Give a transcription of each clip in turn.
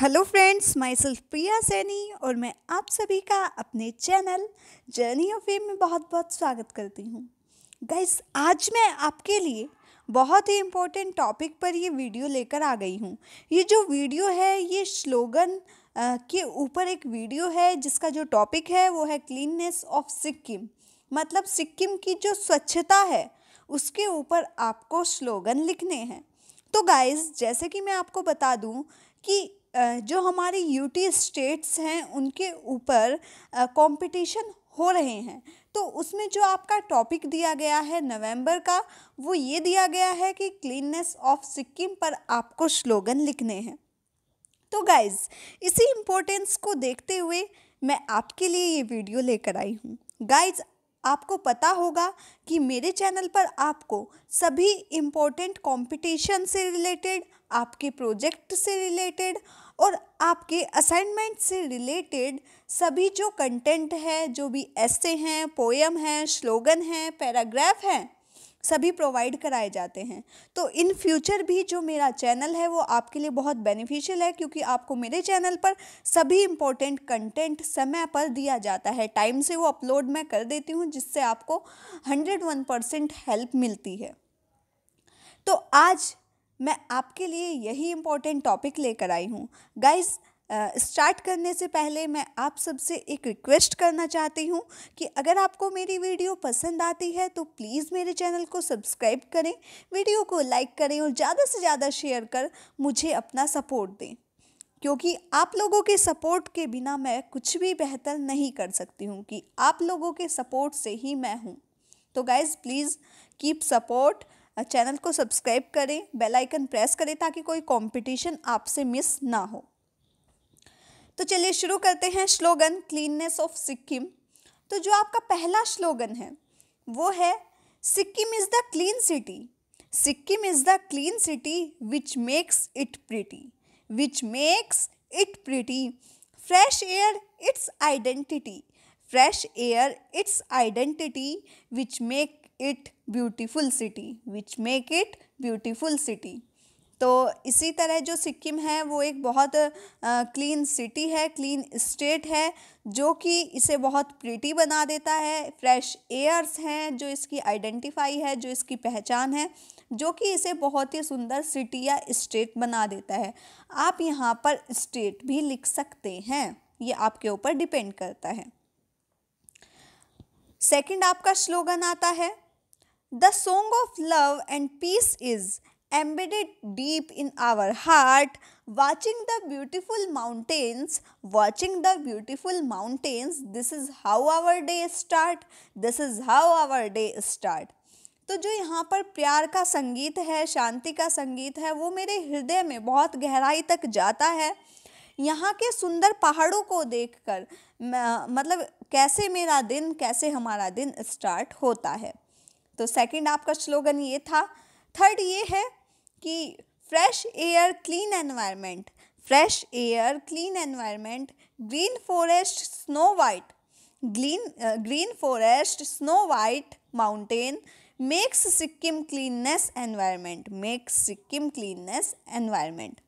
Hello friends myself Priya Saini और मैं आप सभी का अपने चैनल जर्नी ऑफ फेम में बहुत बहुत स्वागत करती हूँ गाइस आज मैं आपके लिए बहुत ही इम्पोर्टेंट टॉपिक पर ये वीडियो लेकर आ गई हूँ ये जो वीडियो है ये स्लोगन के ऊपर एक वीडियो है जिसका जो टॉपिक है वो है क्लीननेस ऑफ सिक्किम मतलब सिक्किम की जो स्वच्छता है उसके ऊपर आपको स्लोगन लिखने हैं तो गाइस जैसे कि मैं आपको बता दूं कि जो हमारे यूटी स्टेट्स हैं उनके ऊपर कंपटीशन हो रहे हैं तो उसमें जो आपका टॉपिक दिया गया है नवंबर का वो ये दिया गया है कि क्लीननेस ऑफ सिक्किम पर आपको स्लोगन लिखने हैं तो गाइज इसी इम्पोर्टेंस को देखते हुए मैं आपके लिए ये वीडियो लेकर आई हूँ गाइज आपको पता होगा कि मेरे चैनल पर आपको सभी इम्पोर्टेंट कॉम्पिटिशन से रिलेटेड आपके प्रोजेक्ट से रिलेटेड और आपके असाइनमेंट से रिलेटेड सभी जो कंटेंट है जो भी ऐसे हैं पोएम हैं स्लोगन हैं पैराग्राफ हैं सभी प्रोवाइड कराए जाते हैं तो इन फ्यूचर भी जो मेरा चैनल है वो आपके लिए बहुत बेनिफिशियल है क्योंकि आपको मेरे चैनल पर सभी इम्पोर्टेंट कंटेंट समय पर दिया जाता है टाइम से वो अपलोड मैं कर देती हूँ जिससे आपको हंड्रेड वन परसेंट हेल्प मिलती है तो आज मैं आपके लिए यही इम्पोर्टेंट टॉपिक लेकर आई हूँ गाइज़ स्टार्ट करने से पहले मैं आप सबसे एक रिक्वेस्ट करना चाहती हूँ कि अगर आपको मेरी वीडियो पसंद आती है तो प्लीज़ मेरे चैनल को सब्सक्राइब करें वीडियो को लाइक करें और ज़्यादा से ज़्यादा शेयर कर मुझे अपना सपोर्ट दें क्योंकि आप लोगों के सपोर्ट के बिना मैं कुछ भी बेहतर नहीं कर सकती हूँ कि आप लोगों के सपोर्ट से ही मैं हूँ तो guys please keep support channel को सब्सक्राइब करें बेल आइकन प्रेस करें ताकि कोई कंपटीशन आपसे मिस ना हो तो चलिए शुरू करते हैं स्लोगन क्लीननेस ऑफ सिक्किम तो जो आपका पहला स्लोगन है वो है Sikkim is the clean city Sikkim is the clean city which makes it pretty which makes it pretty fresh air its identity fresh air its identity which make it beautiful city which make it beautiful city तो इसी तरह जो सिक्किम है वो एक बहुत clean city है clean state है जो कि इसे बहुत प्रिटी बना देता है फ्रेश एयर्स हैं जो इसकी आइडेंटिफाई है जो इसकी पहचान है जो कि इसे बहुत ही सुंदर सिटी या स्टेट बना देता है आप यहाँ पर स्टेट भी लिख सकते हैं ये आपके ऊपर डिपेंड करता है सेकंड आपका स्लोगन आता है the song of love and peace is embedded deep in our heart watching the beautiful mountains watching the beautiful mountains this is how our day start this is how our day start तो जो यहाँ पर प्यार का संगीत है शांति का संगीत है वो मेरे हृदय में बहुत गहराई तक जाता है यहाँ के सुंदर पहाड़ों को देखकर मतलब कैसे मेरा दिन कैसे हमारा दिन स्टार्ट होता है तो सेकंड आपका स्लोगन ये था थर्ड ये है कि fresh air clean environment fresh air clean environment green forest snow white green green forest snow white mountain makes Sikkim cleanness environment makes Sikkim cleanness environment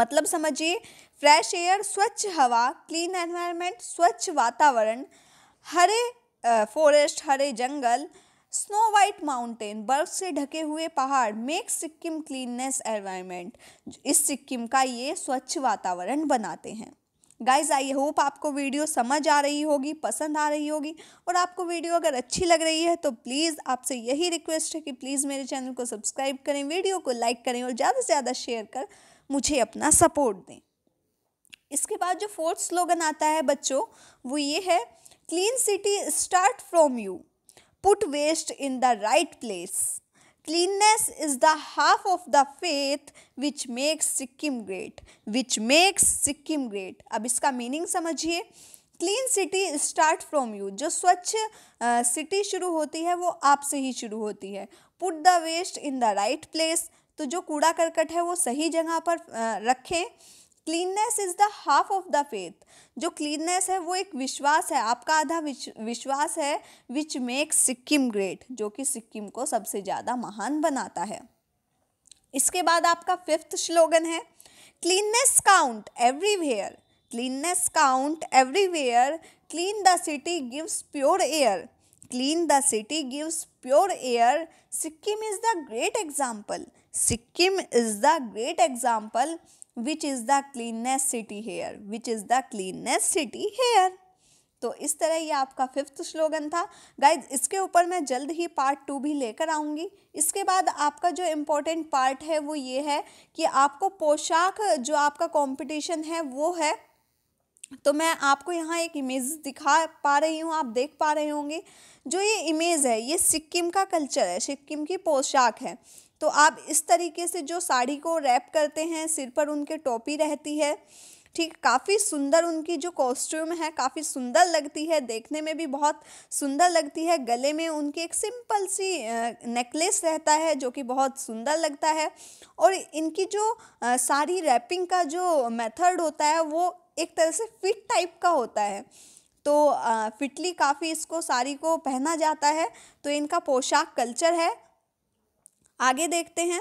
मतलब समझिए फ्रेश एयर स्वच्छ हवा क्लीन एनवायरनमेंट स्वच्छ वातावरण हरे फॉरेस्ट uh, हरे जंगल स्नो वाइट माउंटेन बर्फ से ढके हुए पहाड़ मेक सिक्किम क्लीननेस एनवायरमेंट इस सिक्किम का ये स्वच्छ वातावरण बनाते हैं गाइज आई होप आपको वीडियो समझ आ रही होगी पसंद आ रही होगी और आपको वीडियो अगर अच्छी लग रही है तो प्लीज़ आपसे यही रिक्वेस्ट है कि प्लीज़ मेरे चैनल को सब्सक्राइब करें वीडियो को लाइक करें और ज़्यादा से ज़्यादा शेयर कर मुझे अपना सपोर्ट दें इसके बाद जो फोर्थ स्लोगन आता है बच्चों वो ये है clean city start from you put waste in the right place. Cleanness is the half of the faith which makes Sikkim great. Which makes Sikkim great. अब इसका मीनिंग समझिए clean city start from you जो स्वच्छ city शुरू होती है वो आपसे ही शुरू होती है put the waste in the right place तो जो कूड़ा करकट है वो सही जगह पर रखें cleanness is the half of the faith जो क्लीननेस है वो एक विश्वास है आपका आधा विश्वास है विच मेक सिक्किम ग्रेट जो कि सिक्किम को सबसे ज़्यादा महान बनाता है इसके बाद आपका फिफ्थ स्लोगन है cleanness count everywhere cleanness count everywhere clean the city gives pure air clean the city gives pure air Sikkim is the great example Sikkim is the great example which is the cleanness city here which is the cleanness city here तो इस तरह ये आपका fifth slogan था guys इसके ऊपर मैं जल्द ही पार्ट टू भी लेकर आऊँगी इसके बाद आपका जो इम्पोर्टेंट पार्ट है वो ये है कि आपको पोशाक जो आपका कॉम्पिटिशन है वो है तो मैं आपको यहाँ एक इमेज दिखा पा रही हूँ आप देख पा रहे होंगे जो ये इमेज है ये सिक्किम का कल्चर है सिक्किम की पोशाक है तो आप इस तरीके से जो साड़ी को रैप करते हैं सिर पर उनके टोपी रहती है ठीक काफ़ी सुंदर उनकी जो कॉस्ट्यूम है काफ़ी सुंदर लगती है देखने में भी बहुत सुंदर लगती है गले में उनकी एक सिंपल सी नेकलेस रहता है जो कि बहुत सुंदर लगता है और इनकी जो सारी रैपिंग का जो मेथड होता है वो एक तरह से फिट टाइप का होता है तो फिटली काफ़ी इसको साड़ी को पहना जाता है तो इनका पोशाक कल्चर है आगे देखते हैं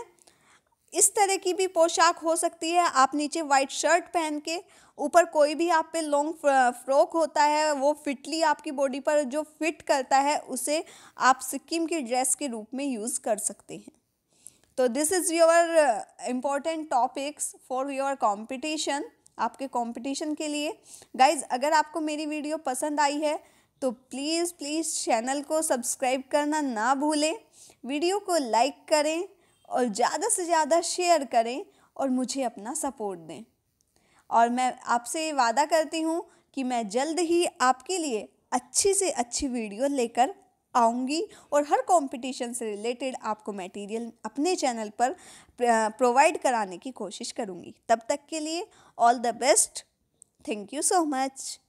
इस तरह की भी पोशाक हो सकती है आप नीचे वाइट शर्ट पहन के ऊपर कोई भी आप पे लॉन्ग फ्रॉक होता है वो फिटली आपकी बॉडी पर जो फिट करता है उसे आप सिक्किम की ड्रेस के रूप में यूज़ कर सकते हैं तो this is your important topics for your competition आपके कॉम्पिटिशन के लिए गाइज अगर आपको मेरी वीडियो पसंद आई है तो प्लीज़ प्लीज़ चैनल को सब्सक्राइब करना ना भूलें वीडियो को लाइक करें और ज़्यादा से ज़्यादा शेयर करें और मुझे अपना सपोर्ट दें और मैं आपसे वादा करती हूँ कि मैं जल्द ही आपके लिए अच्छी से अच्छी वीडियो लेकर आऊँगी और हर कंपटीशन से रिलेटेड आपको मटेरियल अपने चैनल पर प्रोवाइड कराने की कोशिश करूँगी तब तक के लिए all the best thank you so much